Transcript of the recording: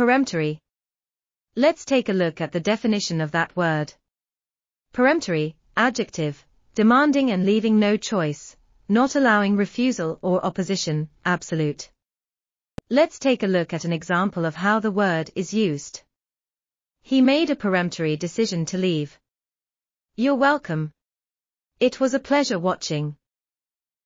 Peremptory. Let's take a look at the definition of that word. Peremptory, adjective, demanding and leaving no choice, not allowing refusal or opposition, absolute. Let's take a look at an example of how the word is used. He made a peremptory decision to leave. You're welcome. It was a pleasure watching.